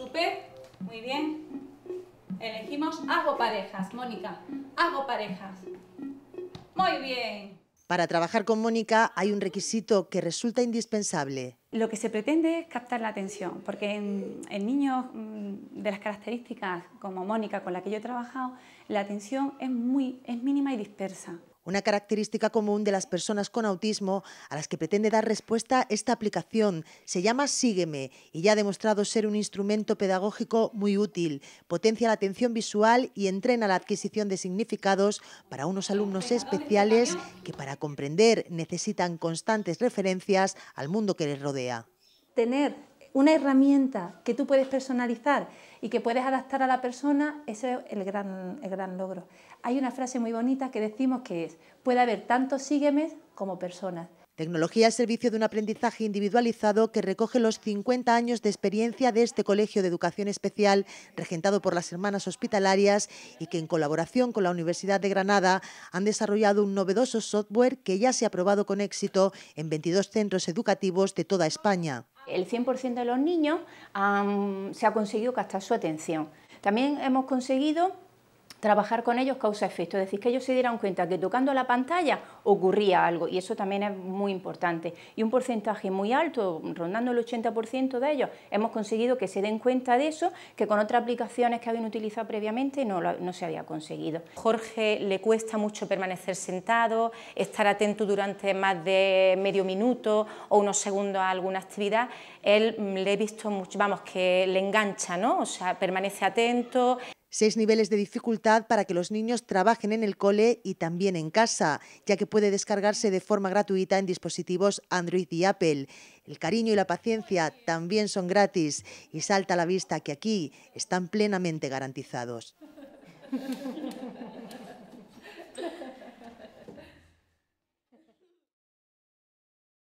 Súper, muy bien. Elegimos hago parejas, Mónica, hago parejas. Muy bien. Para trabajar con Mónica hay un requisito que resulta indispensable. Lo que se pretende es captar la atención, porque en, en niños mm, de las características como Mónica, con la que yo he trabajado, la atención es, muy, es mínima y dispersa una característica común de las personas con autismo a las que pretende dar respuesta esta aplicación. Se llama Sígueme y ya ha demostrado ser un instrumento pedagógico muy útil. Potencia la atención visual y entrena la adquisición de significados para unos alumnos especiales que para comprender necesitan constantes referencias al mundo que les rodea. Tener una herramienta que tú puedes personalizar y que puedes adaptar a la persona, ese es el gran, gran logro. Hay una frase muy bonita que decimos que es, puede haber tanto sígueme como personas. Tecnología al servicio de un aprendizaje individualizado que recoge los 50 años de experiencia de este Colegio de Educación Especial, regentado por las hermanas hospitalarias y que en colaboración con la Universidad de Granada han desarrollado un novedoso software que ya se ha probado con éxito en 22 centros educativos de toda España el 100% de los niños se ha conseguido captar su atención. También hemos conseguido trabajar con ellos causa-efecto, es decir, que ellos se dieran cuenta que tocando la pantalla ocurría algo y eso también es muy importante. Y un porcentaje muy alto, rondando el 80% de ellos, hemos conseguido que se den cuenta de eso, que con otras aplicaciones que habían utilizado previamente no, se había conseguido. Jorge le cuesta mucho permanecer sentado, estar atento durante más de medio minuto o unos segundos a alguna actividad, él mm, le he visto mucho, vamos, que le engancha, ¿no? O sea, permanece atento seis niveles de dificultad para que los niños trabajen en el cole y también en casa, ya que puede descargarse de forma gratuita en dispositivos Android y Apple. El cariño y la paciencia también son gratis y salta a la vista que aquí están plenamente garantizados.